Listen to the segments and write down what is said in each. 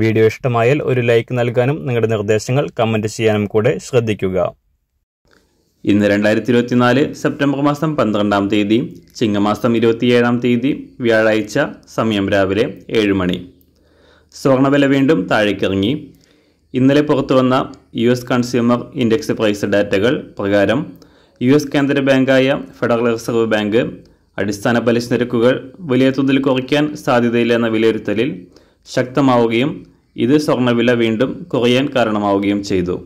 video ഇഷ്ടമായാൽ ഒരു like നൽകാനും നിങ്ങളുടെ നിർദ്ദേശങ്ങൾ കമൻറ്റ് ചെയ്യാനും കൂടെ ശ്രദ്ധിക്കുക ഇന്ന് രണ്ടായിരത്തി ഇരുപത്തിനാല് സെപ്റ്റംബർ മാസം പന്ത്രണ്ടാം തീയതി ചിങ്ങമാസം ഇരുപത്തിയേഴാം തീയതി വ്യാഴാഴ്ച സമയം രാവിലെ ഏഴ് മണി സ്വർണ്ണവില വീണ്ടും താഴേക്കിറങ്ങി ഇന്നലെ പുറത്തുവന്ന U S consumer index price ഡാറ്റകൾ പ്രകാരം യു എസ് കേന്ദ്ര ബാങ്കായ ഫെഡറൽ റിസർവ് ബാങ്ക് അടിസ്ഥാന പലിശ നിരക്കുകൾ വലിയ തോതിൽ കുറയ്ക്കാൻ സാധ്യതയില്ലെന്ന വിലയിരുത്തലിൽ ശക്തമാവുകയും ഇത് സ്വർണ്ണവില വീണ്ടും കുറയാൻ കാരണമാവുകയും ചെയ്തു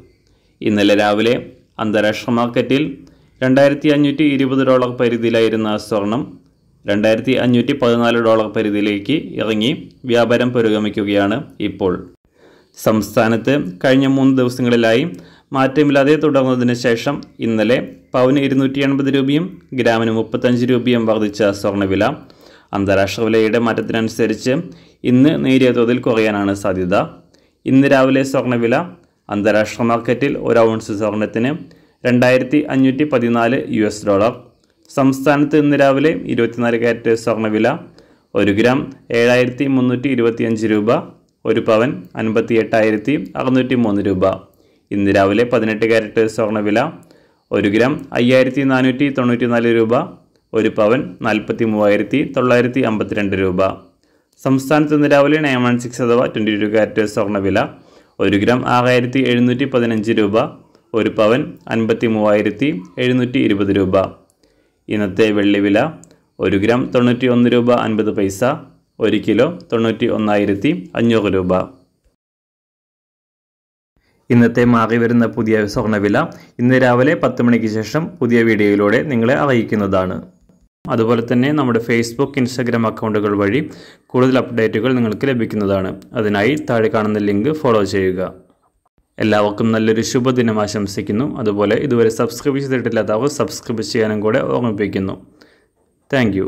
ഇന്നലെ രാവിലെ അന്താരാഷ്ട്ര മാർക്കറ്റിൽ രണ്ടായിരത്തി അഞ്ഞൂറ്റി ഇരുപത് ഡോളർ പരിധിയിലായിരുന്ന സ്വർണം രണ്ടായിരത്തി അഞ്ഞൂറ്റി പതിനാല് ഡോളർ പരിധിയിലേക്ക് ഇറങ്ങി വ്യാപാരം പുരോഗമിക്കുകയാണ് ഇപ്പോൾ സംസ്ഥാനത്ത് കഴിഞ്ഞ മൂന്ന് ദിവസങ്ങളിലായി മാറ്റമില്ലാതെ തുടർന്നതിന് ശേഷം ഇന്നലെ പവന് ഇരുന്നൂറ്റി എൺപത് രൂപയും ഗ്രാമിന് മുപ്പത്തഞ്ച് രൂപയും വർദ്ധിച്ച സ്വർണ്ണവില അന്താരാഷ്ട്ര വിലയുടെ മാറ്റത്തിനനുസരിച്ച് ഇന്ന് നേരിയ തോതിൽ കുറയാനാണ് സാധ്യത ഇന്ന് രാവിലെ സ്വർണ്ണവില അന്താരാഷ്ട്ര മാർക്കറ്റിൽ ഒരു ഔൺസ് സ്വർണത്തിന് രണ്ടായിരത്തി അഞ്ഞൂറ്റി പതിനാല് യു എസ് ഡോളർ സംസ്ഥാനത്ത് ഇന്ന് രാവിലെ ഇരുപത്തിനാല് കാരറ്റ് സ്വർണ്ണവില ഒരു ഗ്രാം ഏഴായിരത്തി മുന്നൂറ്റി ഇരുപത്തിയഞ്ച് രൂപ ഒരു പവൻ അൻപത്തി എട്ടായിരത്തി അറുന്നൂറ്റി മൂന്ന് രൂപ ഇന്ന് രാവിലെ പതിനെട്ട് കാരറ്റ് സ്വർണ്ണവില ഒരു ഗ്രാം അയ്യായിരത്തി നാനൂറ്റി തൊണ്ണൂറ്റി നാല് രൂപ ഒരു പവൻ നാൽപ്പത്തി മൂവായിരത്തി തൊള്ളായിരത്തി അമ്പത്തിരണ്ട് രൂപ സംസ്ഥാനത്ത് ഇന്ന് രാവിലെ നയൻ വൺ സിക്സ് അഥവാ ട്വൻറ്റി ടു കാരറ്റ് സ്വർണ്ണവില ഒരു ഗ്രാം ആറായിരത്തി എഴുന്നൂറ്റി പതിനഞ്ച് രൂപ ഒരു പവൻ അൻപത്തി മൂവായിരത്തി എഴുന്നൂറ്റി ഇരുപത് രൂപ ഇന്നത്തെ വെള്ളിവില ഒരു ഗ്രാം തൊണ്ണൂറ്റി ഒന്ന് രൂപ അൻപത് പൈസ ഒരു കിലോ തൊണ്ണൂറ്റി ഒന്നായിരത്തി അഞ്ഞൂറ് രൂപ ഇന്നത്തെ മാറി വരുന്ന പുതിയ സ്വർണ്ണവില ഇന്ന് രാവിലെ പത്ത് മണിക്ക് ശേഷം പുതിയ വീഡിയോയിലൂടെ നിങ്ങളെ അറിയിക്കുന്നതാണ് അതുപോലെ തന്നെ നമ്മുടെ ഫേസ്ബുക്ക് ഇൻസ്റ്റാഗ്രാം അക്കൗണ്ടുകൾ വഴി കൂടുതൽ അപ്ഡേറ്റുകൾ നിങ്ങൾക്ക് ലഭിക്കുന്നതാണ് അതിനായി താഴെ കാണുന്ന ലിങ്ക് ഫോളോ ചെയ്യുക എല്ലാവർക്കും നല്ലൊരു ശുഭദിനം ആശംസിക്കുന്നു അതുപോലെ ഇതുവരെ സബ്സ്ക്രൈബ് ചെയ്തിട്ടില്ലാത്തവർ സബ്സ്ക്രൈബ് ചെയ്യാനും കൂടെ ഓർമ്മിപ്പിക്കുന്നു താങ്ക്